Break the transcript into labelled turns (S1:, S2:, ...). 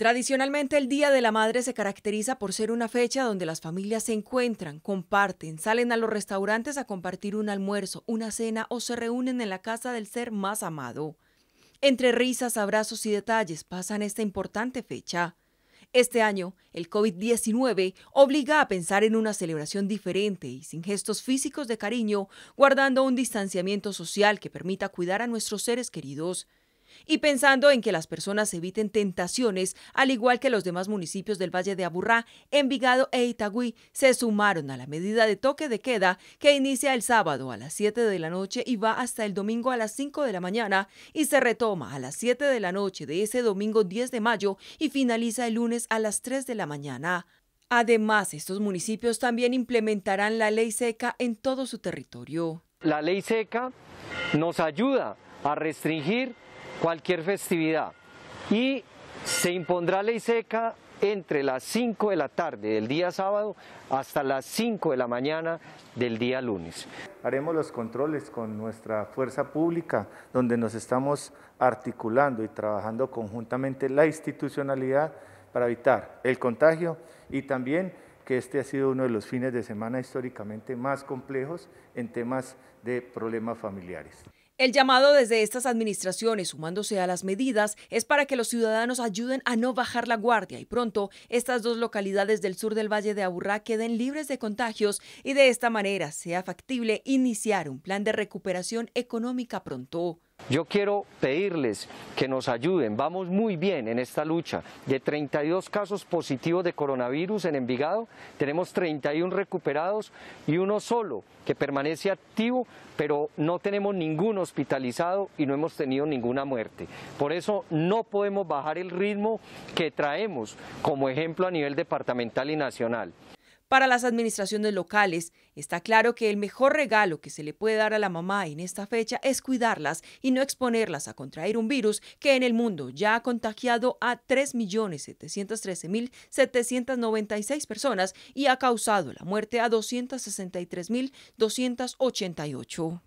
S1: Tradicionalmente el Día de la Madre se caracteriza por ser una fecha donde las familias se encuentran, comparten, salen a los restaurantes a compartir un almuerzo, una cena o se reúnen en la casa del ser más amado. Entre risas, abrazos y detalles pasan esta importante fecha. Este año, el COVID-19 obliga a pensar en una celebración diferente y sin gestos físicos de cariño, guardando un distanciamiento social que permita cuidar a nuestros seres queridos y pensando en que las personas eviten tentaciones, al igual que los demás municipios del Valle de Aburrá, Envigado e Itagüí se sumaron a la medida de toque de queda que inicia el sábado a las 7 de la noche y va hasta el domingo a las 5 de la mañana y se retoma a las 7 de la noche de ese domingo 10 de mayo y finaliza el lunes a las 3 de la mañana. Además, estos municipios también implementarán la ley seca en todo su territorio.
S2: La ley seca nos ayuda a restringir cualquier festividad. Y se impondrá ley seca entre las 5 de la tarde del día sábado hasta las
S3: 5 de la mañana del día lunes. Haremos los controles con nuestra fuerza pública, donde nos estamos articulando y trabajando conjuntamente la institucionalidad para evitar el contagio y también que este ha sido uno de los fines de semana históricamente más complejos en temas de problemas familiares.
S1: El llamado desde estas administraciones, sumándose a las medidas, es para que los ciudadanos ayuden a no bajar la guardia y pronto estas dos localidades del sur del Valle de Aburrá queden libres de contagios y de esta manera sea factible iniciar un plan de recuperación económica pronto.
S2: Yo quiero pedirles que nos ayuden, vamos muy bien en esta lucha. De 32 casos positivos de coronavirus en Envigado, tenemos 31 recuperados y uno solo que permanece activo, pero no tenemos ningún hospitalizado y no hemos tenido ninguna muerte. Por eso no podemos bajar el ritmo que traemos como ejemplo a nivel departamental y nacional.
S1: Para las administraciones locales, está claro que el mejor regalo que se le puede dar a la mamá en esta fecha es cuidarlas y no exponerlas a contraer un virus que en el mundo ya ha contagiado a 3.713.796 personas y ha causado la muerte a 263.288.